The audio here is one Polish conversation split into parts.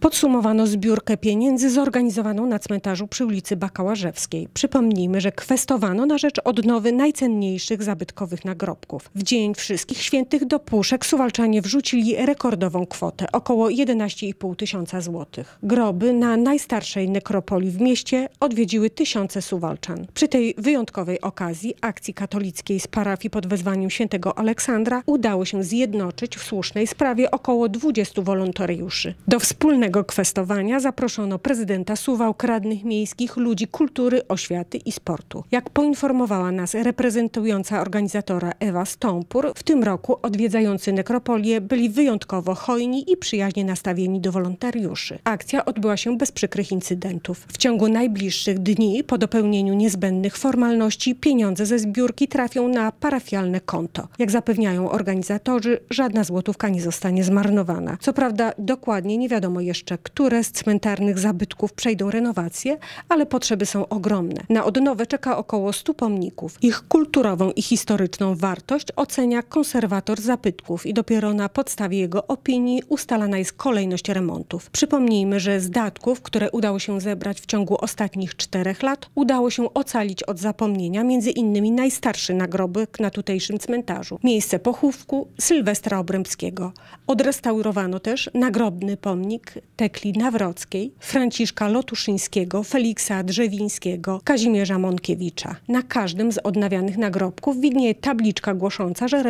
Podsumowano zbiórkę pieniędzy zorganizowaną na cmentarzu przy ulicy Bakałażewskiej. Przypomnijmy, że kwestowano na rzecz odnowy najcenniejszych zabytkowych nagrobków. W Dzień Wszystkich Świętych do puszek suwalczanie wrzucili rekordową kwotę, około 11,5 tysiąca złotych. Groby na najstarszej nekropolii w mieście odwiedziły tysiące suwalczan. Przy tej wyjątkowej okazji akcji katolickiej z parafii pod wezwaniem świętego Aleksandra udało się zjednoczyć w słusznej sprawie około 20 wolontariuszy. Do wspólnego tego kwestowania zaproszono prezydenta Suwałk, radnych miejskich, ludzi kultury, oświaty i sportu. Jak poinformowała nas reprezentująca organizatora Ewa Stąpur, w tym roku odwiedzający nekropolię byli wyjątkowo hojni i przyjaźnie nastawieni do wolontariuszy. Akcja odbyła się bez przykrych incydentów. W ciągu najbliższych dni, po dopełnieniu niezbędnych formalności, pieniądze ze zbiórki trafią na parafialne konto. Jak zapewniają organizatorzy, żadna złotówka nie zostanie zmarnowana. Co prawda dokładnie nie wiadomo jeszcze, jeszcze, które z cmentarnych zabytków przejdą renowację, ale potrzeby są ogromne. Na odnowę czeka około 100 pomników. Ich kulturową i historyczną wartość ocenia konserwator zabytków i dopiero na podstawie jego opinii ustalana jest kolejność remontów. Przypomnijmy, że z datków, które udało się zebrać w ciągu ostatnich czterech lat, udało się ocalić od zapomnienia między innymi najstarszy nagrobek na tutejszym cmentarzu. Miejsce pochówku Sylwestra Obrębskiego. Odrestaurowano też nagrobny pomnik Tekli Nawrockiej, Franciszka Lotuszyńskiego, Feliksa Drzewińskiego, Kazimierza Monkiewicza. Na każdym z odnawianych nagrobków widnieje tabliczka głosząca, że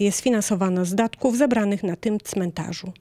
jest sfinansowano z datków zebranych na tym cmentarzu.